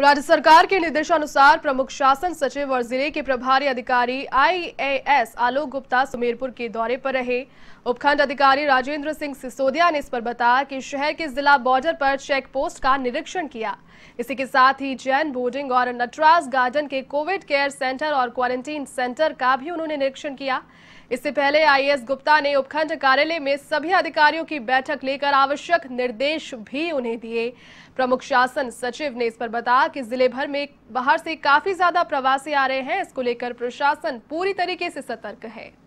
राज्य सरकार के निर्देशानुसार प्रमुख शासन सचिव और जिले के प्रभारी अधिकारी आईएएस आलोक गुप्ता सुमेरपुर के दौरे पर रहे उपखंड अधिकारी राजेंद्र सिंह सिसोदिया ने इस पर बताया कि शहर के जिला बॉर्डर पर चेक पोस्ट का निरीक्षण किया इसी के साथ ही जैन बोर्डिंग और नटराज गार्डन के कोविड केयर सेंटर और क्वारंटीन सेंटर का भी उन्होंने निरीक्षण किया इससे पहले आई गुप्ता ने उपखंड कार्यालय में सभी अधिकारियों की बैठक लेकर आवश्यक निर्देश भी उन्हें दिए प्रमुख शासन सचिव ने इस पर बताया कहा कि जिले भर में बाहर से काफी ज्यादा प्रवासी आ रहे हैं इसको लेकर प्रशासन पूरी तरीके से सतर्क है